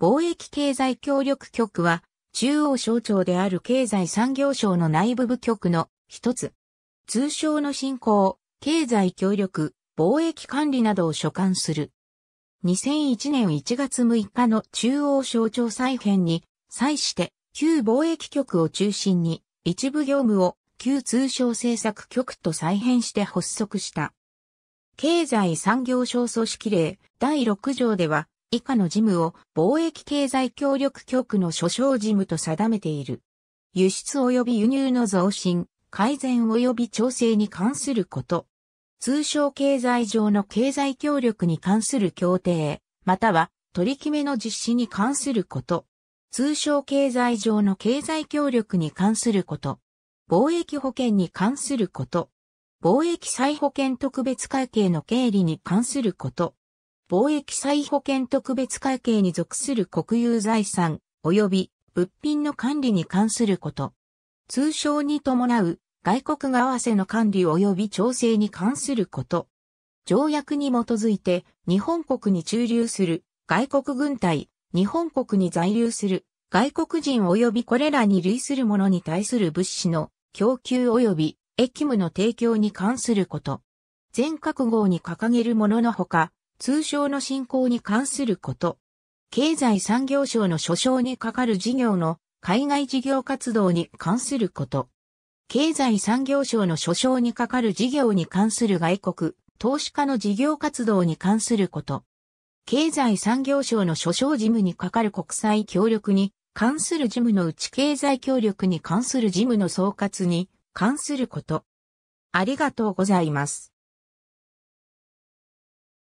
貿易経済協力局は、中央省庁である経済産業省の内部部局の一つ。通称の振興、経済協力、貿易管理などを所管する。2001年1月6日の中央省庁再編に、際して、旧貿易局を中心に、一部業務を旧通商政策局と再編して発足した。経済産業省組織令第6条では、以下の事務を貿易経済協力局の所掌事務と定めている。輸出及び輸入の増進、改善及び調整に関すること。通商経済上の経済協力に関する協定、または取り決めの実施に関すること。通商経済上の経済協力に関すること。貿易保険に関すること。貿易再保険特別会計の経理に関すること。貿易再保険特別会計に属する国有財産、及び物品の管理に関すること。通称に伴う外国為替の管理及び調整に関すること。条約に基づいて日本国に駐留する外国軍隊、日本国に在留する外国人及びこれらに類する者に対する物資の供給及び役務の提供に関すること。全各号に掲げるもののほか、通商の振興に関すること。経済産業省の所掌に係る事業の海外事業活動に関すること。経済産業省の所掌に係る事業に関する外国、投資家の事業活動に関すること。経済産業省の所掌事務に係る国際協力に関する事務のうち経済協力に関する事務の総括に関すること。ありがとうございます。